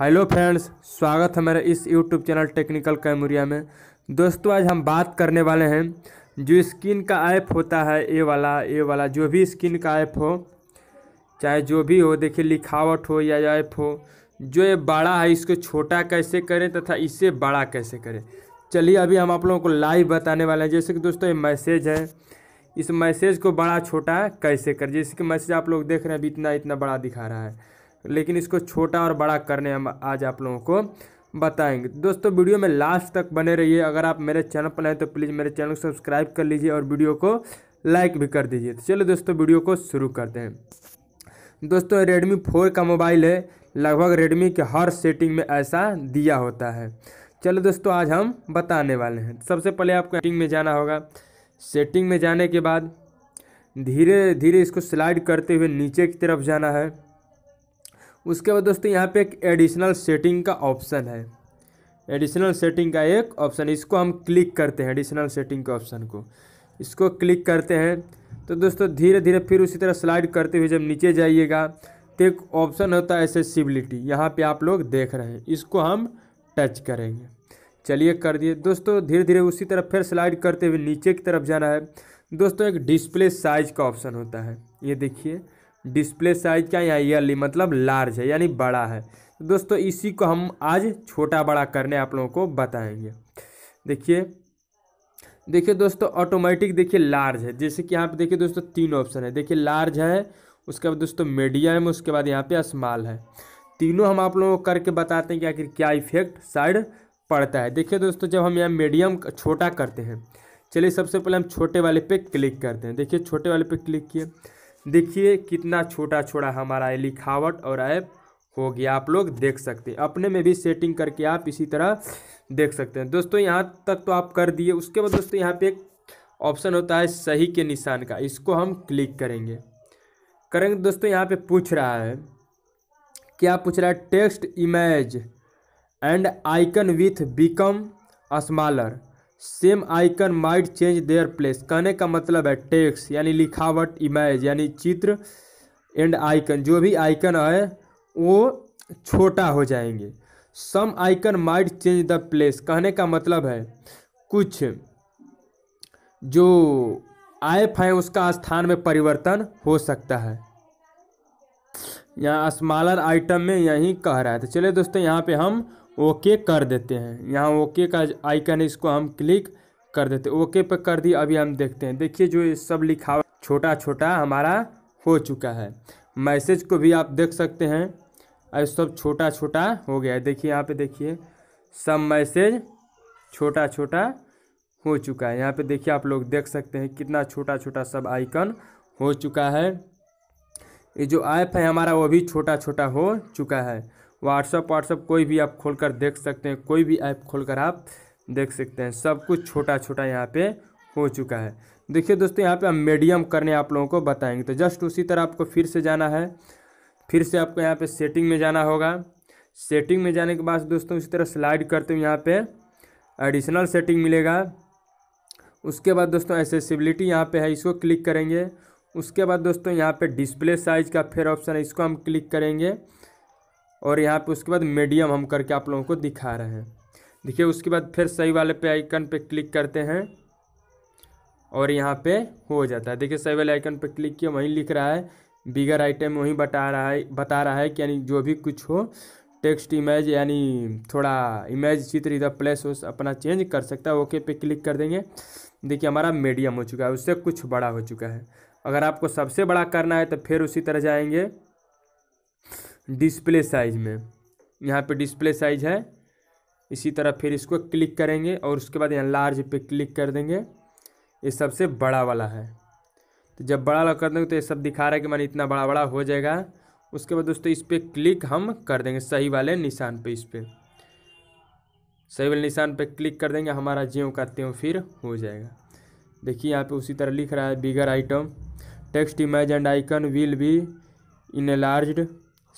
hello friends स्वागत है मेरे इस यूट्यूब चैनल टेक्निकल कैमरिया में दोस्तों आज हम बात करने वाले हैं जो स्किन का ऐप होता है ये वाला ये वाला जो भी स्किन का ऐप हो चाहे जो भी हो देखिए लिखावट हो या ऐप हो जो ये बड़ा है इसको छोटा कैसे करें तथा इससे बड़ा कैसे करें चलिए अभी हम आप लोगों को लाइव बताने वाले हैं जैसे कि दोस्तों ये मैसेज है इस मैसेज को बड़ा छोटा कैसे करें जैसे कि मैसेज आप लोग देख रहे हैं अभी इतना इतना बड़ा दिखा रहा है लेकिन इसको छोटा और बड़ा करने हम आज आप लोगों को बताएंगे दोस्तों वीडियो में लास्ट तक बने रहिए अगर आप मेरे चैनल पर हैं तो प्लीज़ मेरे चैनल को सब्सक्राइब कर लीजिए और वीडियो को लाइक भी कर दीजिए तो चलो दोस्तों वीडियो को शुरू करते हैं दोस्तों रेडमी फोर का मोबाइल है लगभग रेडमी के हर सेटिंग में ऐसा दिया होता है चलो दोस्तों आज हम बताने वाले हैं सबसे पहले आपको सेटिंग में जाना होगा सेटिंग में जाने के बाद धीरे धीरे इसको स्लाइड करते हुए नीचे की तरफ जाना है उसके बाद दोस्तों यहाँ पे एक एडिशनल सेटिंग का ऑप्शन है एडिशनल सेटिंग का एक ऑप्शन इसको हम क्लिक करते हैं एडिशनल सेटिंग के ऑप्शन को इसको क्लिक करते हैं तो दोस्तों धीरे धीरे फिर उसी तरह स्लाइड करते हुए जब नीचे जाइएगा तो एक ऑप्शन होता है एसेसिबिलिटी यहाँ पे आप लोग देख रहे हैं इसको हम टच करेंगे चलिए कर दिए दोस्तों धीरे धीरे उसी तरफ फिर स्लाइड करते हुए नीचे की तरफ जाना है दोस्तों एक डिस्प्ले साइज का ऑप्शन होता है ये देखिए डिस्प्ले साइज क्या है ईयरली मतलब लार्ज है यानी बड़ा है तो दोस्तों इसी को हम आज छोटा बड़ा करने आप लोगों को बताएंगे देखिए देखिए दोस्तों ऑटोमेटिक देखिए लार्ज है जैसे कि यहाँ पे देखिए दोस्तों तीन ऑप्शन है देखिए लार्ज है उसके बाद दोस्तों मीडियम उसके बाद यहाँ पे स्मॉल है तीनों हम आप लोगों को करके बताते हैं कि आखिर क्या इफेक्ट साइड पड़ता है देखिए दोस्तों जब हम यहाँ मीडियम छोटा करते हैं चलिए सबसे पहले हम छोटे वाले पे क्लिक करते हैं देखिए छोटे वाले पे क्लिक किए देखिए कितना छोटा छोटा हमारा लिखावट और ऐप हो गया आप लोग देख सकते हैं अपने में भी सेटिंग करके आप इसी तरह देख सकते हैं दोस्तों यहाँ तक तो आप कर दिए उसके बाद दोस्तों यहाँ पे एक ऑप्शन होता है सही के निशान का इसको हम क्लिक करेंगे करेंगे दोस्तों यहाँ पे पूछ रहा है क्या पूछ रहा है text image and icon with become smaller same icon might change their place कहने का मतलब है टेक्स यानी लिखावट इमेज यानी चित्र एंड आइकन जो भी आइकन है वो छोटा हो जाएंगे some icon might change the place कहने का मतलब है कुछ जो ऐप है उसका स्थान में परिवर्तन हो सकता है यहाँ स्मॉलर आइटम में यही कह रहा है तो चलिए दोस्तों यहाँ पे हम ओके कर देते हैं यहाँ ओके का आइकन इसको हम क्लिक कर देते ओके पर कर दी अभी हम देखते हैं देखिए जो ये सब लिखा छोटा छोटा हमारा हो चुका है मैसेज को भी आप देख सकते हैं और सब छोटा छोटा हो गया है देखिए यहाँ पे देखिए सब मैसेज छोटा छोटा हो चुका है यहाँ पे देखिए आप लोग देख सकते हैं कितना छोटा छोटा सब आइकन हो चुका है ये जो ऐप है हमारा वो भी छोटा छोटा हो चुका है व्हाट्सअप व्हाट्सअप कोई भी आप खोल कर देख सकते हैं कोई भी ऐप खोल कर आप देख सकते हैं सब कुछ छोटा छोटा यहाँ पे हो चुका है देखिए दोस्तों यहाँ पे हम मीडियम करने आप लोगों को बताएंगे तो जस्ट उसी तरह आपको फिर से जाना है फिर से आपको यहाँ पे सेटिंग में जाना होगा सेटिंग में जाने के बाद दोस्तों उसी तरह स्लाइड करते हुए यहाँ पर एडिशनल सेटिंग मिलेगा उसके बाद दोस्तों एसेसिबिलिटी यहाँ पर है इसको क्लिक करेंगे उसके बाद दोस्तों यहाँ पर डिस्प्ले साइज़ का फिर ऑप्शन है इसको हम क्लिक करेंगे और यहाँ पे उसके बाद मीडियम हम करके आप लोगों को दिखा रहे हैं देखिए उसके बाद फिर सही वाले पे आइकन पे क्लिक करते हैं और यहाँ पे हो जाता है देखिए सही वाले आइकन पे क्लिक किया वहीं लिख रहा है बिगर आइटम वहीं बता रहा है बता रहा है कि यानी जो भी कुछ हो टेक्स्ट इमेज यानी थोड़ा इमेज चित्र इधर प्लेस हो अपना चेंज कर सकता है ओके पे क्लिक कर देंगे देखिए हमारा मीडियम हो चुका है उससे कुछ बड़ा हो चुका है अगर आपको सबसे बड़ा करना है तो फिर उसी तरह जाएंगे डिस्प्ले साइज में यहाँ पे डिस्प्ले साइज है इसी तरह फिर इसको क्लिक करेंगे और उसके बाद यहाँ लार्ज पे क्लिक कर देंगे ये सबसे बड़ा वाला है तो जब बड़ा वाला कर देंगे तो ये सब दिखा रहा है कि मैंने इतना बड़ा बड़ा हो जाएगा उसके बाद दोस्तों इस पर क्लिक हम कर देंगे सही वाले निशान पे इस पर सही वाले निशान पे क्लिक कर देंगे हमारा ज्यों का त्यों फिर हो जाएगा देखिए यहाँ पे उसी तरह लिख रहा है bigger item text image and icon will be large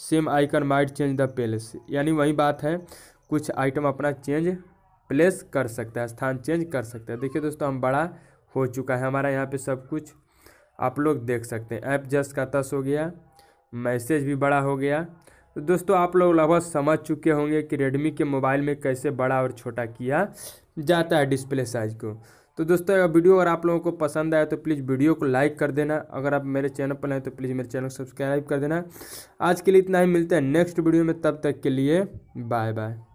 same icon might change the place यानी वही बात है कुछ आइटम अपना चेंज प्लेस कर सकता है स्थान चेंज कर सकता है देखिए दोस्तों हम बड़ा हो चुका है हमारा यहाँ पे सब कुछ आप लोग देख सकते हैं ऐप जस्ट का तस हो गया मैसेज भी बड़ा हो गया तो दोस्तों आप लोग लगभग समझ चुके होंगे कि रेडमी के मोबाइल में कैसे बड़ा और छोटा किया जाता है डिस्प्ले साइज को तो दोस्तों अगर वीडियो अगर आप लोगों को पसंद आया तो प्लीज़ वीडियो को लाइक कर देना अगर आप मेरे चैनल पर हैं तो प्लीज़ मेरे चैनल को सब्सक्राइब कर देना आज के लिए इतना ही मिलता है नेक्स्ट वीडियो में तब तक के लिए बाय बाय